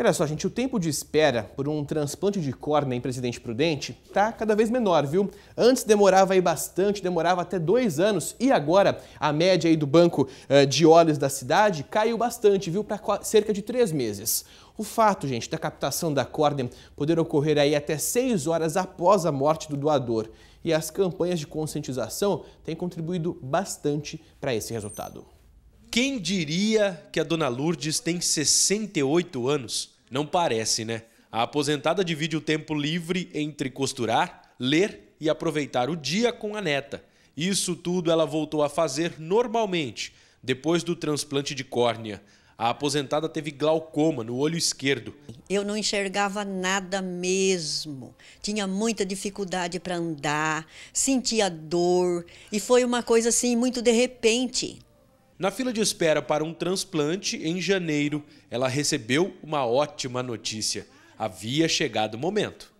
Olha só, gente, o tempo de espera por um transplante de córnea em Presidente Prudente está cada vez menor, viu? Antes demorava aí bastante, demorava até dois anos, e agora a média aí do banco uh, de olhos da cidade caiu bastante, viu? Para cerca de três meses. O fato, gente, da captação da córnea poder ocorrer aí até seis horas após a morte do doador. E as campanhas de conscientização têm contribuído bastante para esse resultado. Quem diria que a dona Lourdes tem 68 anos? Não parece, né? A aposentada divide o tempo livre entre costurar, ler e aproveitar o dia com a neta. Isso tudo ela voltou a fazer normalmente depois do transplante de córnea. A aposentada teve glaucoma no olho esquerdo. Eu não enxergava nada mesmo. Tinha muita dificuldade para andar, sentia dor e foi uma coisa assim muito de repente. Na fila de espera para um transplante em janeiro, ela recebeu uma ótima notícia. Havia chegado o momento.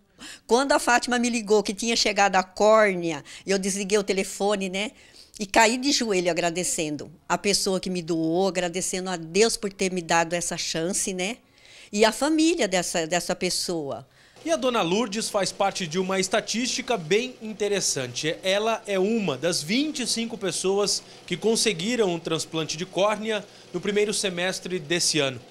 Quando a Fátima me ligou que tinha chegado a córnea, eu desliguei o telefone, né? E caí de joelho agradecendo a pessoa que me doou, agradecendo a Deus por ter me dado essa chance, né? E a família dessa, dessa pessoa. E a dona Lourdes faz parte de uma estatística bem interessante. Ela é uma das 25 pessoas que conseguiram um transplante de córnea no primeiro semestre desse ano.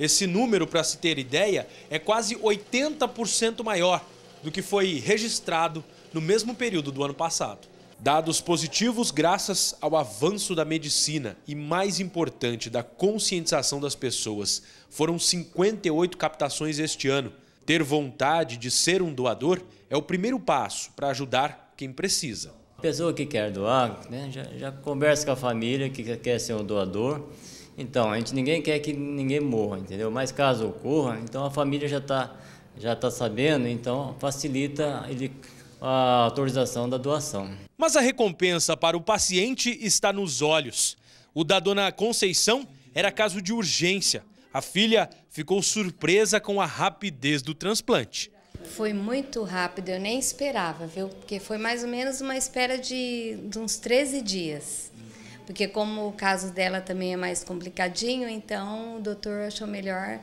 Esse número, para se ter ideia, é quase 80% maior do que foi registrado no mesmo período do ano passado. Dados positivos graças ao avanço da medicina e, mais importante, da conscientização das pessoas. Foram 58 captações este ano ter vontade de ser um doador é o primeiro passo para ajudar quem precisa. A pessoa que quer doar, né, já, já, conversa com a família que quer ser um doador. Então, a gente ninguém quer que ninguém morra, entendeu? Mas caso ocorra, então a família já está já tá sabendo, então facilita ele a autorização da doação. Mas a recompensa para o paciente está nos olhos. O da dona Conceição era caso de urgência. A filha ficou surpresa com a rapidez do transplante. Foi muito rápido, eu nem esperava, viu? Porque foi mais ou menos uma espera de, de uns 13 dias. Porque como o caso dela também é mais complicadinho, então o doutor achou melhor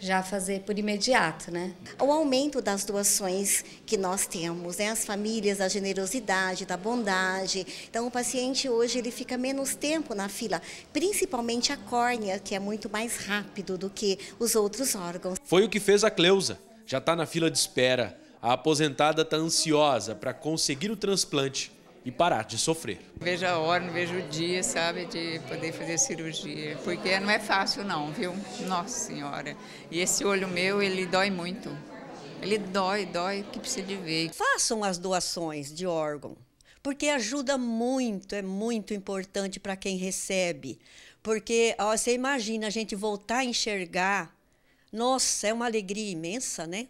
já fazer por imediato, né? O aumento das doações que nós temos, né? As famílias, da generosidade, da bondade. Então, o paciente hoje ele fica menos tempo na fila, principalmente a córnea, que é muito mais rápido do que os outros órgãos. Foi o que fez a Cleusa. Já está na fila de espera. A aposentada está ansiosa para conseguir o transplante e parar de sofrer. Vejo a hora, não vejo o dia, sabe, de poder fazer cirurgia, porque não é fácil não, viu? Nossa Senhora. E esse olho meu, ele dói muito. Ele dói, dói, que precisa de ver. Façam as doações de órgão, porque ajuda muito, é muito importante para quem recebe. Porque ó, você imagina a gente voltar a enxergar, nossa, é uma alegria imensa, né?